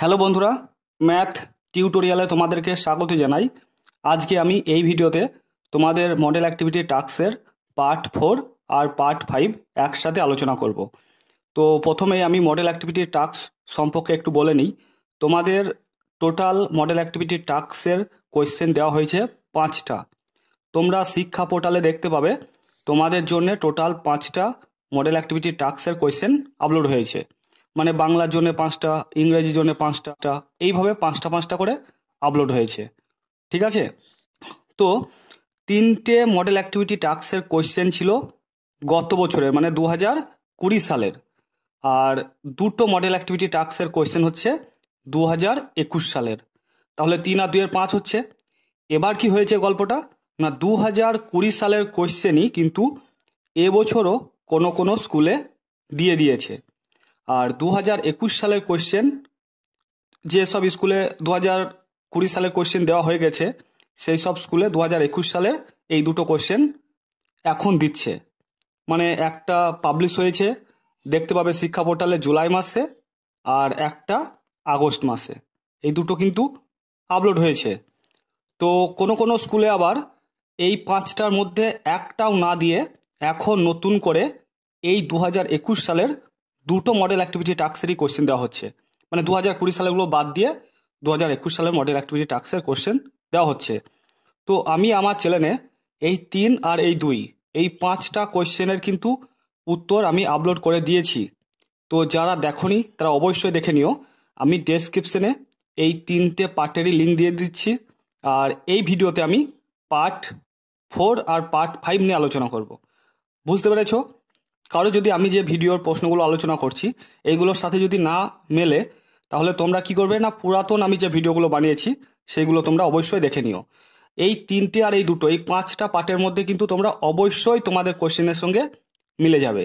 Hello বন্ধুরা math টিউটোরিয়ালে তোমাদেরকে স্বাগত জানাই আজকে আমি এই ভিডিওতে তোমাদের মডেল অ্যাক্টিভিটি টাস্কের পার্ট ফোর আর পার্ট ফাইভ একসাথে আলোচনা করব তো প্রথমেই আমি মডেল অ্যাক্টিভিটি টাস্ক সম্পর্কে একটু বলে নিই তোমাদের টোটাল মডেল অ্যাক্টিভিটি টাস্কের কোয়েশ্চেন দেওয়া হয়েছে পাঁচটা তোমরা শিক্ষা পোর্টালে দেখতে পাবে তোমাদের জন্য টোটাল পাঁচটা মডেল অ্যাক্টিভিটি টাস্কের কোয়েশ্চেন আপলোড হয়েছে মানে বাংলার জন্য পাঁচটা ইংরেজির জন্য পাঁচটা এইভাবে পাঁচটা পাঁচটা করে আপলোড হয়েছে ঠিক আছে তো তিনটে মডেল অ্যাক্টিভিটি টাস্কের কোয়েশ্চেন ছিল গত বছরের মানে দু হাজার কুড়ি সালের আর দুটো মডেল অ্যাক্টিভিটি টাস্কের কোয়েশ্চেন হচ্ছে দু হাজার একুশ সালের তাহলে তিন আর দুয়ের পাঁচ হচ্ছে এবার কি হয়েছে গল্পটা না দু হাজার কুড়ি সালের কোয়েশ্চেনই কিন্তু এবছরও কোনো কোনো স্কুলে দিয়ে দিয়েছে আর দু হাজার একুশ সালের কোয়েশ্চেন যেসব স্কুলে দু হাজার কুড়ি সালের কোয়েশ্চেন দেওয়া হয়ে গেছে সেই সব স্কুলে দু হাজার একুশ সালে এই দুটো কোয়েশ্চেন এখন দিচ্ছে মানে একটা পাবলিশ হয়েছে দেখতে পাবে শিক্ষা পোর্টালে জুলাই মাসে আর একটা আগস্ট মাসে এই দুটো কিন্তু আপলোড হয়েছে তো কোনো কোনো স্কুলে আবার এই পাঁচটার মধ্যে একটাও না দিয়ে এখন নতুন করে এই দু হাজার একুশ সালের দুটো মডেল অ্যাক্টিভিটি টাস্কেরই কোশ্চেন দেওয়া হচ্ছে মানে দু হাজার কুড়ি সালেরগুলো বাদ দিয়ে দু হাজার একুশ সালের মডেল অ্যাক্টিভিটি টাস্কের কোশ্চেন দেওয়া হচ্ছে তো আমি আমার চ্যানেলে এই তিন আর এই দুই এই পাঁচটা কোয়েশ্চেনের কিন্তু উত্তর আমি আপলোড করে দিয়েছি তো যারা দেখনি তারা অবশ্যই দেখে নিও আমি ডেসক্রিপশনে এই তিনটে পার্টেরই লিঙ্ক দিয়ে দিচ্ছি আর এই ভিডিওতে আমি পার্ট ফোর আর পার্ট ফাইভ নিয়ে আলোচনা করব বুঝতে পেরেছো কারো যদি আমি যে ভিডিওর প্রশ্নগুলো আলোচনা করছি এইগুলোর সাথে যদি না মেলে তাহলে তোমরা কি করবে না পুরাতন আমি যে ভিডিওগুলো বানিয়েছি সেইগুলো তোমরা অবশ্যই দেখে নিও এই তিনটে আর এই দুটো এই পাঁচটা পার্টের মধ্যে কিন্তু তোমরা অবশ্যই তোমাদের কোশ্চেনের সঙ্গে মিলে যাবে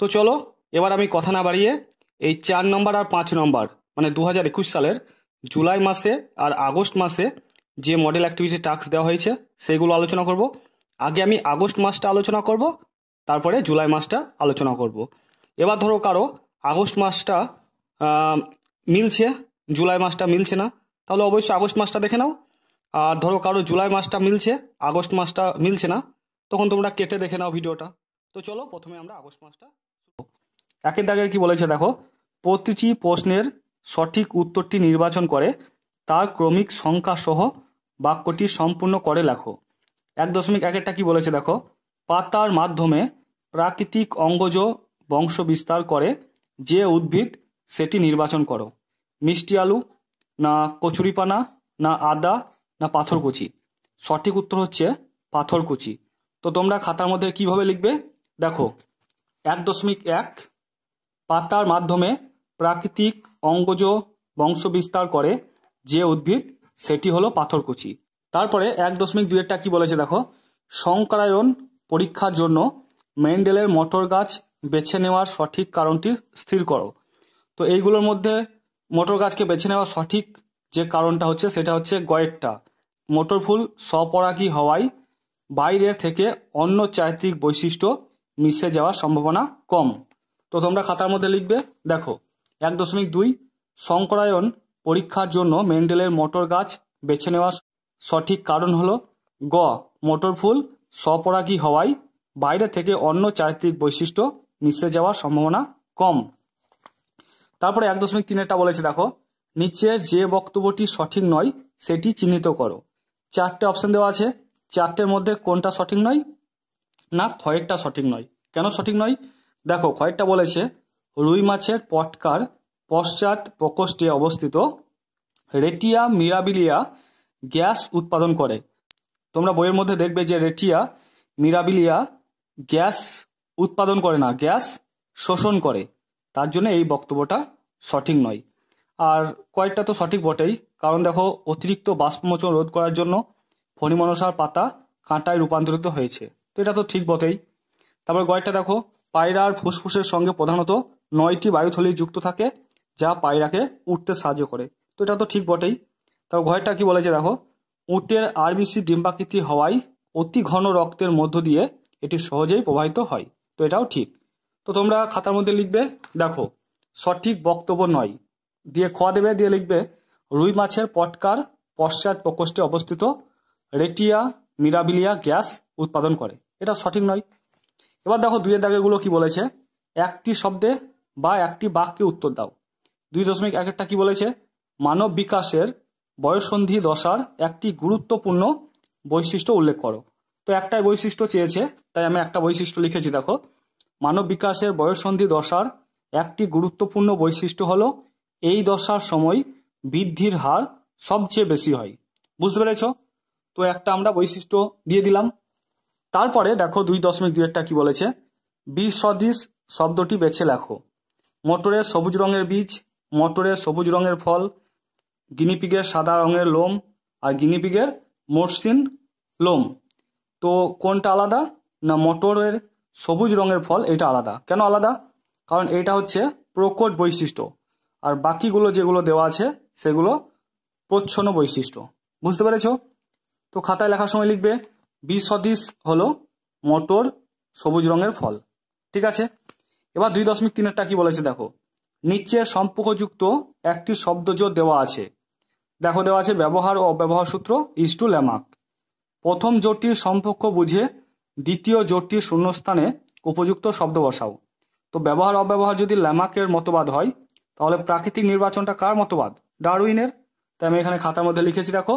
তো চলো এবার আমি কথা না বাড়িয়ে এই চার নম্বর আর পাঁচ নম্বর মানে দু হাজার একুশ সালের জুলাই মাসে আর আগস্ট মাসে যে মডেল অ্যাক্টিভিটি টাস্ক দেওয়া হয়েছে সেগুলো আলোচনা করব আগে আমি আগস্ট মাসটা আলোচনা করব তারপরে জুলাই মাসটা আলোচনা করব। এবার ধরো কারো আগস্ট মাসটা মিলছে জুলাই মাসটা মিলছে না তাহলে অবশ্যই আগস্ট মাসটা দেখে নাও আর ধরো কারো জুলাই মাসটা মিলছে আগস্ট মাসটা মিলছে না তখন তোমরা কেটে দেখে নাও ভিডিওটা তো চলো প্রথমে আমরা আগস্ট মাসটা একের দাগের কি বলেছে দেখো প্রতিটি প্রশ্নের সঠিক উত্তরটি নির্বাচন করে তার ক্রমিক সংখ্যা সহ বাক্যটি সম্পূর্ণ করে লেখো এক দশমিক একেরটা কি বলেছে দেখো পাতার মাধ্যমে প্রাকৃতিক অঙ্গজ বংশ বিস্তার করে যে উদ্ভিদ সেটি নির্বাচন করো মিষ্টি আলু না কচুরিপানা না আদা না পাথরকুচি সঠিক উত্তর হচ্ছে পাথরকুচি তো তোমরা খাতার মধ্যে কিভাবে লিখবে দেখো এক দশমিক এক পাতার মাধ্যমে প্রাকৃতিক অঙ্গজ বংশ বিস্তার করে যে উদ্ভিদ সেটি হলো পাথরকুচি তারপরে এক দশমিক দুইয়েরটা কি বলেছে দেখো সংকারায়ণ পরীক্ষার জন্য মেন্ডেলের মটর গাছ বেছে নেওয়ার সঠিক কারণটি স্থির করো তো এইগুলোর মধ্যে মোটর গাছকে বেছে নেওয়ার সঠিক যে কারণটা হচ্ছে সেটা হচ্ছে গয়েরটা মোটর ফুল স্বপরাগী হওয়ায় বাইরের থেকে অন্য চারিত্রিক বৈশিষ্ট্য মিশে যাওয়ার সম্ভাবনা কম তো তোমরা খাতার মধ্যে লিখবে দেখো এক দশমিক দুই সংকরায়ন পরীক্ষার জন্য মেন্ডেলের মোটর গাছ বেছে নেওয়ার সঠিক কারণ হলো গ মোটর ফুল স্বপরাগী হওয়ায় বাইরে থেকে অন্য চারিত্রিক বৈশিষ্ট্য মিশে যাওয়ার সম্ভাবনা কম তারপরে এক দশমিক তিনেরটা বলেছে দেখো নিচের যে বক্তব্যটি সঠিক নয় সেটি চিহ্নিত করো চারটে অপশন দেওয়া আছে চারটের মধ্যে কোনটা সঠিক নয় না খয়েরটা সঠিক নয় কেন সঠিক নয় দেখো খয়েরটা বলেছে রুই মাছের পটকার পশ্চাৎ প্রকোষ্ঠে অবস্থিত রেটিয়া মিরাবিলিয়া গ্যাস উৎপাদন করে তোমরা বইয়ের মধ্যে দেখবে যে রেটিয়া মিরাবিলিয়া গ্যাস উৎপাদন করে না গ্যাস শোষণ করে তার জন্য এই বক্তব্যটা সঠিক নয় আর কয়েকটা তো সঠিক বটেই কারণ দেখো অতিরিক্ত বাষ্পমোচন রোধ করার জন্য ফণিমনসার পাতা কাঁটায় রূপান্তরিত হয়েছে তো এটা তো ঠিক বটেই তারপর কয়েকটা দেখো পায়রার ফুসফুসের সঙ্গে প্রধানত নয়টি বায়ুথলি যুক্ত থাকে যা পায়রাকে উঠতে সাহায্য করে তো এটা তো ঠিক বটেই তারপর ঘরটা কি বলেছে দেখো উটের আরবিসি ডিম্বাকৃতি হওয়ায় অতি ঘন রক্তের মধ্য দিয়ে এটি সহজেই প্রবাহিত হয় তো এটাও ঠিক তো তোমরা খাতার মধ্যে লিখবে দেখো সঠিক বক্তব্য নয় দিয়ে খ দেবে দিয়ে লিখবে রুই মাছের পটকার পশ্চাৎ প্রকোষ্ঠে অবস্থিত রেটিয়া মিরাবিলিয়া গ্যাস উৎপাদন করে এটা সঠিক নয় এবার দেখো দুইয়ের দাগেগুলো কি বলেছে একটি শব্দে বা একটি বাক্যে উত্তর দাও দুই দশমিক এক একটা কি বলেছে মানব বিকাশের বয়ঃসন্ধি দশার একটি গুরুত্বপূর্ণ বৈশিষ্ট্য উল্লেখ করো তো একটাই বৈশিষ্ট্য চেয়েছে তাই আমি একটা বৈশিষ্ট্য লিখেছি দেখো মানব বিকাশের বয়ঃসন্ধি দশার একটি গুরুত্বপূর্ণ বৈশিষ্ট্য হলো এই দশার সময় বৃদ্ধির হার সবচেয়ে বেশি হয় বুঝতে পেরেছ তো একটা আমরা বৈশিষ্ট্য দিয়ে দিলাম তারপরে দেখো দুই দশমিক দুই একটা কি বলেছে বীজ সদৃশ শব্দটি বেছে লেখো মটরের সবুজ রঙের বীজ মটরের সবুজ রঙের ফল গিনিপিগের সাদা রঙের লোম আর গিনিপিগের মসৃণ লোম তো কোনটা আলাদা না মটরের সবুজ রঙের ফল এটা আলাদা কেন আলাদা কারণ এটা হচ্ছে প্রকট বৈশিষ্ট্য আর বাকিগুলো যেগুলো দেওয়া আছে সেগুলো প্রচ্ছন্ন বৈশিষ্ট্য বুঝতে পেরেছ তো খাতায় লেখার সময় লিখবে বি সদৃশ হলো মটর সবুজ রঙের ফল ঠিক আছে এবার দুই দশমিক তিনেরটা কি বলেছে দেখো নিচে সম্পর্কযুক্ত একটি শব্দজোর দেওয়া আছে দেখো দেওয়া আছে ব্যবহার ও অব্যবহার সূত্র ইজ টু ল্যামাক প্রথম জোটটির সম্পর্ক বুঝে দ্বিতীয় জোটটির শূন্যস্থানে উপযুক্ত শব্দ বসাও তো ব্যবহার অব্যবহার যদি ল্যামাকের মতবাদ হয় তাহলে প্রাকৃতিক নির্বাচনটা কার মতবাদ ডারউইনের তাই আমি এখানে খাতার মধ্যে লিখেছি দেখো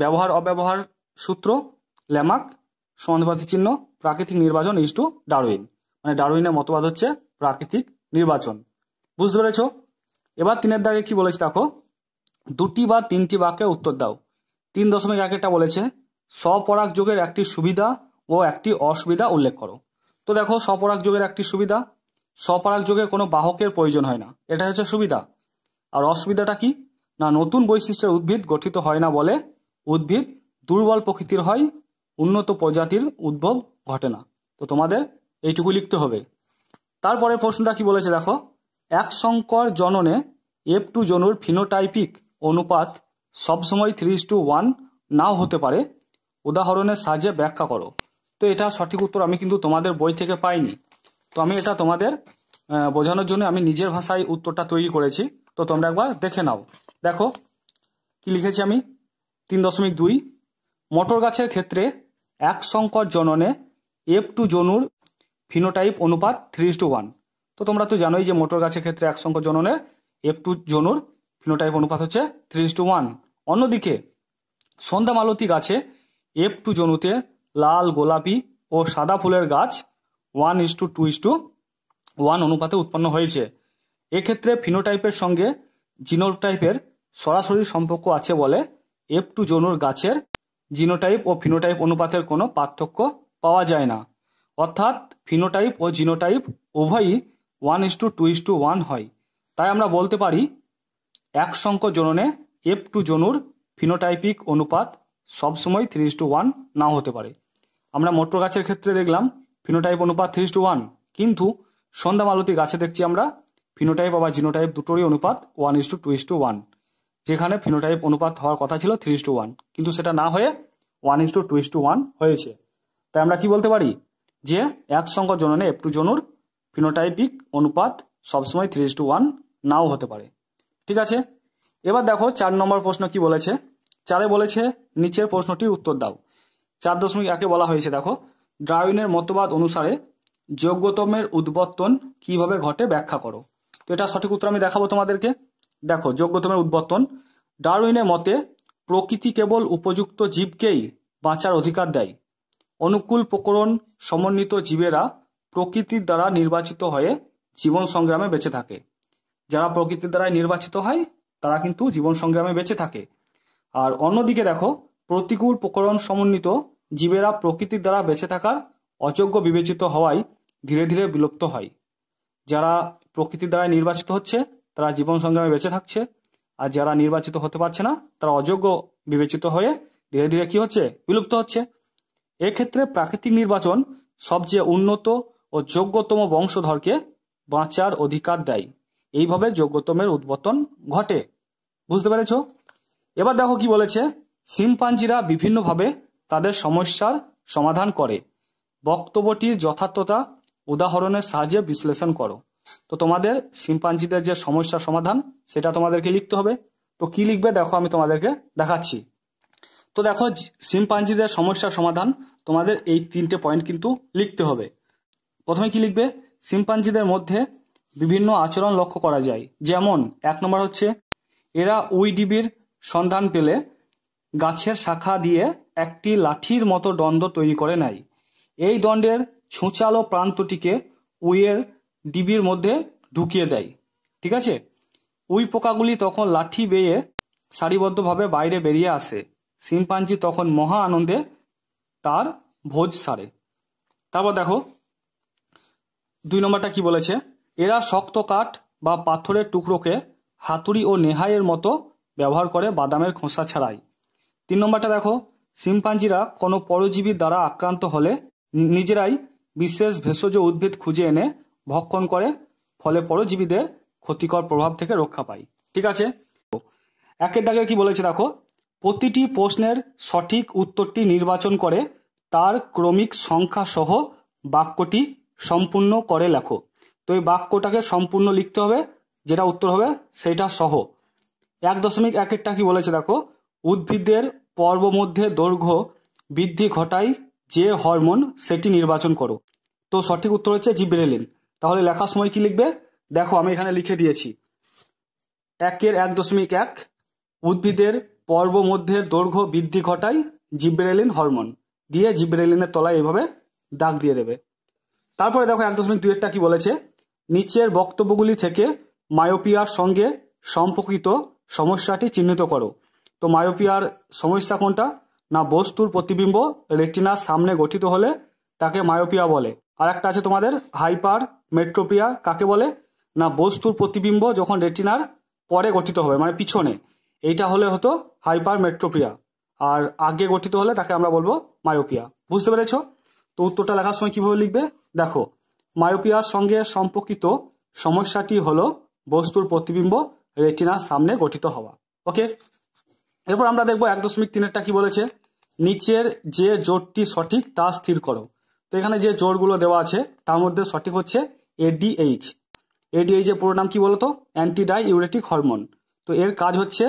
ব্যবহার অব্যবহার সূত্র ল্যামাক সমানুপাতি চিহ্ন প্রাকৃতিক নির্বাচন ইজ টু ডারউইন মানে ডারউইনের মতবাদ হচ্ছে প্রাকৃতিক নির্বাচন বুঝতে পেরেছ এবার তিনের দাগে কি বলেছি দেখো দুটি বা তিনটি বাক্যে উত্তর দাও তিন দশমিক একটা বলেছে স্বপরাগ যোগের একটি সুবিধা ও একটি অসুবিধা উল্লেখ করো তো দেখো স্বপরাগ যোগের একটি সুবিধা স্বপরাগ যোগে কোনো বাহকের প্রয়োজন হয় না এটা হচ্ছে সুবিধা আর অসুবিধাটা কি না নতুন বৈশিষ্ট্যের উদ্ভিদ গঠিত হয় না বলে উদ্ভিদ দুর্বল প্রকৃতির হয় উন্নত প্রজাতির উদ্ভব ঘটে না তো তোমাদের এইটুকু লিখতে হবে তারপরে প্রশ্নটা কি বলেছে দেখো এক সংকর জননে এফ টু জনুর ফিনোটাইপিক অনুপাত সবসময় থ্রি ইস টু ওয়ান নাও হতে পারে উদাহরণের সাহায্যে ব্যাখ্যা করো তো এটা সঠিক উত্তর আমি কিন্তু তোমাদের বই থেকে পাইনি তো আমি এটা তোমাদের বোঝানোর জন্য আমি নিজের ভাষায় উত্তরটা তৈরি করেছি তো তোমরা একবার দেখে নাও দেখো কি লিখেছি আমি তিন দশমিক দুই মটর গাছের ক্ষেত্রে এক সংকট জননে এফ টু জনুর ফিনোটাইপ অনুপাত থ্রি ইস টু ওয়ান তো তোমরা তো জানোই যে মোটর গাছের ক্ষেত্রে এক সংকট জননে এফ টু জনুর ফিনোটাইপ অনুপাত হচ্ছে থ্রি ইস টু ওয়ান অন্যদিকে সন্ধ্যা মালতি গাছে এফ টু জনুতে লাল গোলাপি ও সাদা ফুলের গাছ one is to two two two to অনুপাতে উৎপন্ন হয়েছে এক্ষেত্রে ফিনোটাইপের সঙ্গে জিনোটাইপের সরাসরি সম্পর্ক আছে বলে এফ টু জনুর গাছের জিনোটাইপ ও ফিনোটাইপ অনুপাতের কোনো পার্থক্য পাওয়া যায় না অর্থাৎ ফিনোটাইপ ও জিনোটাইপ উভয়ই one is to two two two to one তাই আমরা বলতে পারি এক সংক জননে এফ টু জনুর ফিনোটাইপিক অনুপাত সবসময় থ্রি টু ওয়ান নাও হতে পারে আমরা মোটর গাছের ক্ষেত্রে দেখলাম ফিনোটাইপ অনুপাত থ্রি টু ওয়ান কিন্তু সন্ধ্যা মালতি গাছে দেখছি আমরা ফিনোটাইপ আবার জিনোটাইপ দুটোরই অনুপাত one is to two two two to one phenotype অনুপাত হওয়ার কথা ছিল থ্রি টু ওয়ান কিন্তু সেটা না হয়ে one is to two two two to one তাই আমরা কি বলতে পারি যে এক সংখ্যক জননে এফ টু জনুর ফিনোটাইপিক অনুপাত সবসময় থ্রি টু ওয়ান নাও হতে পারে ঠিক আছে এবার দেখো চার নম্বর প্রশ্ন কি বলেছে চারে বলেছে নিচের প্রশ্নটির উত্তর দাও চার দশমিক একে বলা হয়েছে দেখো ড্রাউইনের মতবাদ অনুসারে যোগ্যতমের উদ্বর্তন কিভাবে ঘটে ব্যাখ্যা করো তো এটা সঠিক উত্তর আমি দেখাবো তোমাদেরকে দেখো যোগ্যতমের উদ্বর্তন ডারউইনের মতে প্রকৃতি কেবল উপযুক্ত জীবকেই বাঁচার অধিকার দেয় অনুকূল প্রকরণ সমন্বিত জীবেরা প্রকৃতির দ্বারা নির্বাচিত হয়ে জীবন সংগ্রামে বেঁচে থাকে যারা প্রকৃতির দ্বারাই নির্বাচিত হয় তারা কিন্তু জীবন সংগ্রামে বেঁচে থাকে আর অন্যদিকে দেখো প্রতিকূল প্রকরণ সমন্বিত জীবেরা প্রকৃতির দ্বারা বেঁচে থাকার অযোগ্য বিবেচিত হওয়ায় ধীরে ধীরে বিলুপ্ত হয় যারা প্রকৃতির দ্বারা নির্বাচিত হচ্ছে তারা জীবন সংগ্রামে বেঁচে থাকছে আর যারা নির্বাচিত হতে পারছে না তারা অযোগ্য বিবেচিত হয়ে ধীরে ধীরে কি হচ্ছে বিলুপ্ত হচ্ছে এক্ষেত্রে প্রাকৃতিক নির্বাচন সবচেয়ে উন্নত ও যোগ্যতম বংশধরকে বাঁচার অধিকার দেয় এইভাবে যোগ্যতমের উদ্বর্তন ঘটে বুঝতে পেরেছ এবার দেখো কি বলেছে শিম্পাঞ্জিরা বিভিন্নভাবে তাদের সমস্যার সমাধান করে বক্তব্যটির যথার্থতা উদাহরণের সাহায্যে বিশ্লেষণ করো তো তোমাদের শিম্পাঞ্জিদের যে সমস্যা সমাধান সেটা তোমাদেরকে লিখতে হবে তো কি লিখবে দেখো আমি তোমাদেরকে দেখাচ্ছি তো দেখো শিম্পাঞ্জিদের সমস্যার সমাধান তোমাদের এই তিনটে পয়েন্ট কিন্তু লিখতে হবে প্রথমে কি লিখবে শিম্পাঞ্জিদের মধ্যে বিভিন্ন আচরণ লক্ষ্য করা যায় যেমন এক নম্বর হচ্ছে এরা ডিবির সন্ধান পেলে গাছের শাখা দিয়ে একটি লাঠির মতো দণ্ড তৈরি করে নেয় এই দণ্ডের ছুঁচালো প্রান্তটিকে উইয়ের ডিবির মধ্যে ঢুকিয়ে দেয় ঠিক আছে উই পোকাগুলি তখন লাঠি বেয়ে সারিবদ্ধভাবে বাইরে বেরিয়ে আসে সিম্পাঞ্জি তখন মহা আনন্দে তার ভোজ সারে তারপর দেখো দুই নম্বরটা কি বলেছে এরা শক্ত কাঠ বা পাথরের টুকরোকে হাতুড়ি ও নেহাইয়ের মতো ব্যবহার করে বাদামের খোসা ছাড়াই তিন নম্বরটা দেখো শিম্পাঞ্জিরা কোনো পরজীবীর দ্বারা আক্রান্ত হলে নিজেরাই বিশেষ ভেষজ উদ্ভিদ খুঁজে এনে ভক্ষণ করে ফলে পরজীবীদের ক্ষতিকর প্রভাব থেকে রক্ষা পায় ঠিক আছে একের দাগের কি বলেছে দেখো প্রতিটি প্রশ্নের সঠিক উত্তরটি নির্বাচন করে তার ক্রমিক সংখ্যা সহ বাক্যটি সম্পূর্ণ করে লেখো তো এই বাক্যটাকে সম্পূর্ণ লিখতে হবে যেটা উত্তর হবে সেটা সহ এক দশমিক এক একটা কি বলেছে দেখো উদ্ভিদের পর্ব মধ্যে দৈর্ঘ্য বৃদ্ধি ঘটায় যে হরমোন সেটি নির্বাচন করো তো সঠিক উত্তর হচ্ছে জিব্রেলিন তাহলে লেখার সময় কি লিখবে দেখো আমি এখানে লিখে দিয়েছি একের এক দশমিক এক উদ্ভিদের পর্ব মধ্যে দৈর্ঘ্য বৃদ্ধি ঘটায় জিব্রেলিন হরমোন দিয়ে জিব্রেলিনের তলায় এভাবে দাগ দিয়ে দেবে তারপরে দেখো এক দশমিক দুই একটা কি বলেছে নিচের বক্তব্যগুলি থেকে মায়োপিয়ার সঙ্গে সম্পর্কিত সমস্যাটি চিহ্নিত করো তো মায়োপিয়ার সমস্যা কোনটা না বস্তুর প্রতিবিম্ব রেটিনার সামনে গঠিত হলে তাকে মায়োপিয়া বলে আর একটা আছে তোমাদের হাইপার মেট্রোপিয়া কাকে বলে না বস্তুর প্রতিবিম্ব যখন রেটিনার পরে গঠিত হবে মানে পিছনে এইটা হলে হতো হাইপার মেট্রোপিয়া আর আগে গঠিত হলে তাকে আমরা বলবো মায়োপিয়া বুঝতে পেরেছ তো উত্তরটা লেখার সময় কীভাবে লিখবে দেখো মায়োপিয়ার সঙ্গে সম্পর্কিত সমস্যাটি হলো বস্তুর প্রতিবিম্ব রেটিনার সামনে গঠিত হওয়া ওকে এরপর আমরা দেখবো এক দশমিক তিনেরটা কি বলেছে নিচের যে জোরটি সঠিক তা স্থির করো তো এখানে যে জোরগুলো দেওয়া আছে তার মধ্যে সঠিক হচ্ছে এডিএইচ এডিএইচ এর পুরো নাম কি বলতো অ্যান্টিডাই ইউরেটিক হরমোন তো এর কাজ হচ্ছে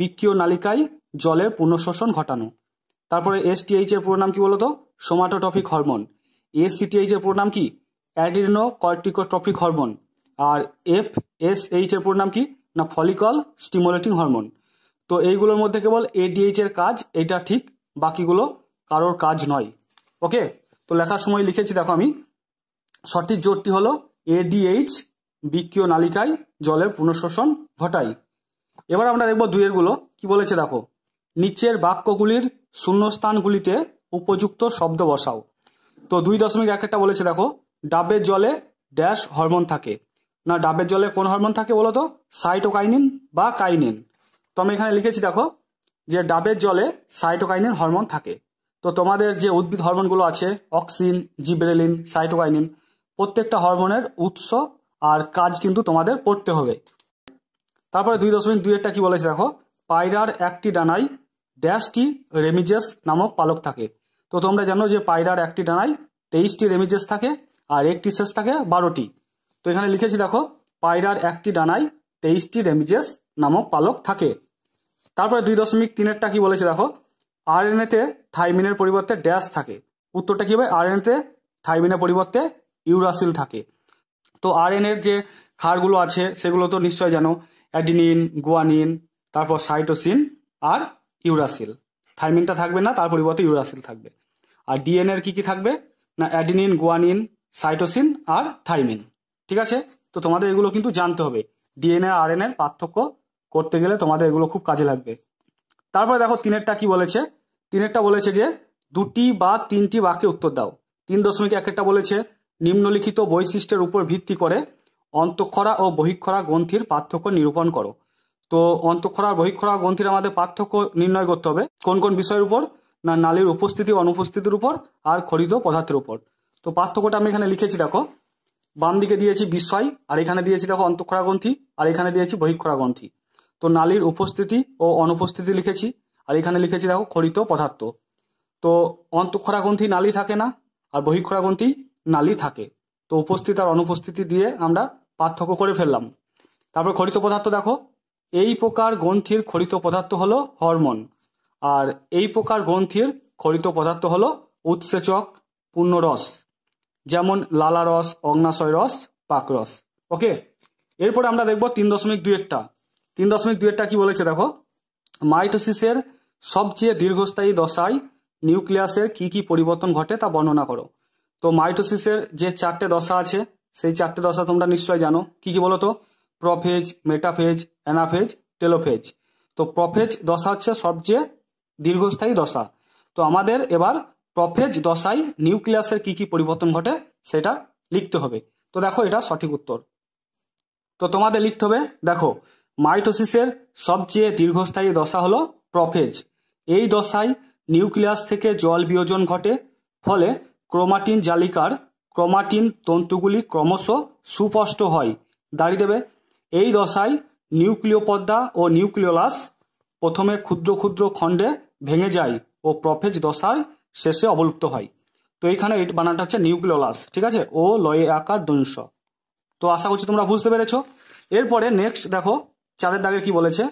বিক্রিয় নালিকায় জলের পুনঃশোষণ ঘটানো তারপরে এসটিএইচ এর পুরো নাম কি বলতো সোমাটোটফিক হরমোন এসসিটিএইচ এর পুরো নাম কি অ্যাডিনো কর্টিকোট্রফিক হরমোন আর এফ এস এইচ এর পুরো নাম কি না ফলিকল স্টিমুলেটিং হরমোন তো এইগুলোর মধ্যে কেবল এডিএইচ এর কাজ এটা ঠিক বাকিগুলো কারোর কাজ নয় ওকে তো লেখার সময় লিখেছি দেখো আমি সঠিক জোরটি হলো এডিএইচ বিক্রিয় নালিকায় জলের পুনঃশোষণ ঘটায় এবার আমরা দেখবো দুইয়ের গুলো কি বলেছে দেখো নিচের বাক্যগুলির শূন্যস্থানগুলিতে উপযুক্ত শব্দ বসাও তো দুই দশমিক এক একটা বলেছে দেখো ডাবের জলে ড্যাশ হরমোন থাকে না ডাবের জলে কোন হরমোন থাকে বলো তো সাইটোকাইনিন বা কাইনিন তো আমি এখানে লিখেছি দেখো যে ডাবের জলে সাইটোকাইনিন হরমোন থাকে তো তোমাদের যে উদ্ভিদ হরমোনগুলো আছে অক্সিন জিব্রেলিন সাইটোকাইনিন প্রত্যেকটা হরমোনের উৎস আর কাজ কিন্তু তোমাদের পড়তে হবে তারপরে দুই দশমিক দুই একটা কি বলেছে দেখো পায়রার একটি ডানায় ড্যাশটি রেমিজেস নামক পালক থাকে তো তোমরা জানো যে পায়রার একটি ডানায় তেইশটি রেমিজেস থাকে আর একটি শেষ থাকে বারোটি তো এখানে লিখেছি দেখো পায়রার একটি ডানায় তেইশটি রেমিজেস নামক পালক থাকে তারপরে দুই দশমিক তিনেরটা কি বলেছে দেখো আর এতে থাইমিনের পরিবর্তে ড্যাশ থাকে উত্তরটা কি হবে আর এন এতে থাইমিনের পরিবর্তে ইউরাসিল থাকে তো আর এর যে ক্ষারগুলো আছে সেগুলো তো নিশ্চয় জানো অ্যাডিনিন গুয়ানিন তারপর সাইটোসিন আর ইউরাসিল থাইমিনটা থাকবে না তার পরিবর্তে ইউরাসিল থাকবে আর ডিএনএর কি কি থাকবে না অ্যাডিনিন গুয়ানিন সাইটোসিন আর থাইমিন ঠিক আছে তো তোমাদের এগুলো কিন্তু জানতে হবে ডিএনএ আর এর পার্থক্য করতে গেলে তোমাদের এগুলো খুব কাজে লাগবে তারপরে দেখো তিনেরটা কি বলেছে তিনেরটা বলেছে যে দুটি বা তিনটি বাক্যে উত্তর দাও তিন দশমিক এক একটা বলেছে নিম্নলিখিত বৈশিষ্ট্যের উপর ভিত্তি করে অন্তঃক্ষরা ও বহিক্ষরা গ্রন্থির পার্থক্য নিরূপণ করো তো অন্তঃক্ষরা বহিক্ষরা গ্রন্থির আমাদের পার্থক্য নির্ণয় করতে হবে কোন কোন বিষয়ের উপর না নালীর উপস্থিতি অনুপস্থিতির উপর আর খরিদ পদার্থের উপর তো পার্থক্যটা আমি এখানে লিখেছি দেখো বাম দিকে দিয়েছি বিস্ময় আর এখানে দিয়েছি দেখো অন্তঃক্ষরাগ্রন্থি আর এখানে দিয়েছি বহিক্ষরাগ্রন্থি তো নালীর উপস্থিতি ও অনুপস্থিতি লিখেছি আর এখানে লিখেছি দেখো খরিত পদার্থ তো অন্তঃক্ষরাগ্রন্থি নালী থাকে না আর বহিক্ষরাগ্রন্থি নালী থাকে তো উপস্থিত আর অনুপস্থিতি দিয়ে আমরা পার্থক্য করে ফেললাম তারপর খরিত পদার্থ দেখো এই প্রকার গ্রন্থির খরিত পদার্থ হলো হরমোন আর এই প্রকার গ্রন্থির খরিত পদার্থ হলো উৎসেচক পূর্ণরস যেমন লালা রস অগ্নাশয় রস পাক রস ওকে এরপরে আমরা দেখব তিন দশমিক দুই একটা তিন দশমিক দুই একটা কি বলেছে দেখো মাইটোসিসের সবচেয়ে দীর্ঘস্থায়ী দশায় নিউক্লিয়াসের কি কি পরিবর্তন ঘটে তা বর্ণনা করো তো মাইটোসিসের যে চারটে দশা আছে সেই চারটে দশা তোমরা নিশ্চয় জানো কি কি বলো তো প্রফেজ মেটাফেজ অ্যানাফেজ টেলোফেজ তো প্রফেজ দশা হচ্ছে সবচেয়ে দীর্ঘস্থায়ী দশা তো আমাদের এবার প্রফেজ দশায় নিউক্লিয়াসের কি কি পরিবর্তন ঘটে সেটা লিখতে হবে তো দেখো এটা সঠিক উত্তর তো তোমাদের লিখতে হবে দেখো মাইটোসিসের সবচেয়ে দীর্ঘস্থায়ী দশা হলো প্রফেজ এই দশায় নিউক্লিয়াস থেকে জল বিয়োজন ঘটে ফলে ক্রোমাটিন জালিকার ক্রোমাটিন তন্তুগুলি ক্রমশ সুস্পষ্ট হয় দাঁড়িয়ে দেবে এই দশায় পদ্মা ও নিউক্লিয়লাস প্রথমে ক্ষুদ্র ক্ষুদ্র খণ্ডে ভেঙে যায় ও প্রফেজ দশায় শেষে অবলুপ্ত হয় তো এইখানে বানানটা হচ্ছে নিউক্লিওলাস ঠিক আছে ও লয়ে আকার দংশ তো আশা করছি তোমরা বুঝতে পেরেছ এরপরে নেক্সট দেখো চাঁদের দাগের কি বলেছে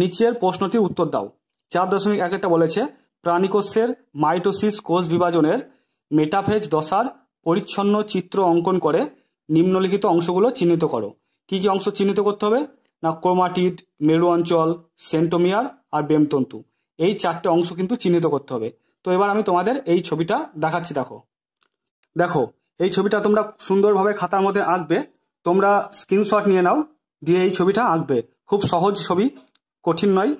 নিচের প্রশ্নটির উত্তর দাও চার দশমিক এক একটা বলেছে প্রাণীকোষের মাইটোসিস কোষ বিভাজনের মেটাফেজ দশার পরিচ্ছন্ন চিত্র অঙ্কন করে নিম্নলিখিত অংশগুলো চিহ্নিত করো কি কি অংশ চিহ্নিত করতে হবে না ক্রোমাটিড মেরু অঞ্চল সেন্টোমিয়ার আর বেমতন্তু এই চারটে অংশ কিন্তু চিহ্নিত করতে হবে তো এবার আমি তোমাদের এই ছবিটা দেখাচ্ছি দেখো দেখো এই ছবিটা তোমরা সুন্দরভাবে খাতার মধ্যে আঁকবে তোমরা স্ক্রিনশট নিয়ে নাও দিয়ে এই ছবিটা আঁকবে খুব সহজ ছবি কঠিন নয়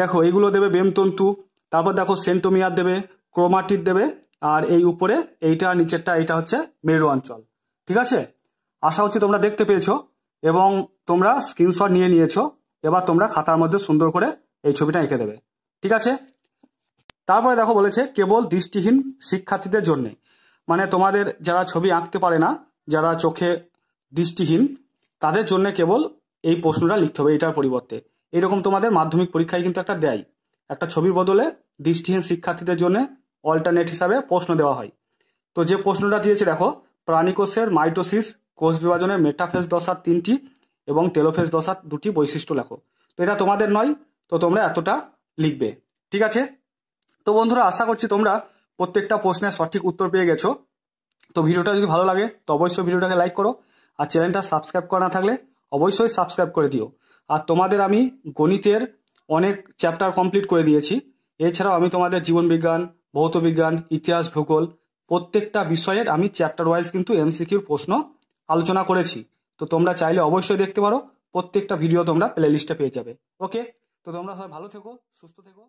দেখো এইগুলো দেবে বেমতন্তু তারপর দেখো সেন্টোমিয়ার দেবে ক্রোমাটির দেবে আর এই উপরে এইটা নিচেরটা এইটা হচ্ছে মেরু অঞ্চল ঠিক আছে আশা হচ্ছে তোমরা দেখতে পেয়েছো এবং তোমরা স্ক্রিনশট নিয়ে নিয়েছো এবার তোমরা খাতার মধ্যে সুন্দর করে এই ছবিটা এঁকে দেবে ঠিক আছে তারপরে দেখো বলেছে কেবল দৃষ্টিহীন শিক্ষার্থীদের জন্য মানে তোমাদের যারা ছবি আঁকতে পারে না যারা চোখে দৃষ্টিহীন তাদের জন্য কেবল এই প্রশ্নটা লিখতে হবে এটার পরিবর্তে এরকম তোমাদের মাধ্যমিক পরীক্ষায় কিন্তু একটা দেয় একটা ছবির বদলে দৃষ্টিহীন শিক্ষার্থীদের জন্য অল্টারনেট হিসাবে প্রশ্ন দেওয়া হয় তো যে প্রশ্নটা দিয়েছে দেখো প্রাণীকোষের মাইটোসিস কোষ বিভাজনের মেটাফেস দশার তিনটি এবং টেলোফেস দশার দুটি বৈশিষ্ট্য লেখো তো এটা তোমাদের নয় তো তোমরা এতটা লিখবে ঠিক আছে তো বন্ধুরা আশা করছি তোমরা প্রত্যেকটা প্রশ্নের সঠিক উত্তর পেয়ে গেছো তো ভিডিওটা যদি ভালো লাগে তো অবশ্যই ভিডিওটাকে লাইক করো আর চ্যানেলটা সাবস্ক্রাইব করা না থাকলে অবশ্যই সাবস্ক্রাইব করে দিও আর তোমাদের আমি গণিতের অনেক চ্যাপ্টার কমপ্লিট করে দিয়েছি এছাড়াও আমি তোমাদের জীবনবিজ্ঞান ভৌত বিজ্ঞান ইতিহাস ভূগোল প্রত্যেকটা বিষয়ের আমি চ্যাপ্টার ওয়াইজ কিন্তু এমসিকিউর প্রশ্ন আলোচনা করেছি তো তোমরা চাইলে অবশ্যই দেখতে পারো প্রত্যেকটা ভিডিও তোমরা প্লেলিস্টে পেয়ে যাবে ওকে তো তোমরা সবাই ভালো থেকো সুস্থ থেকো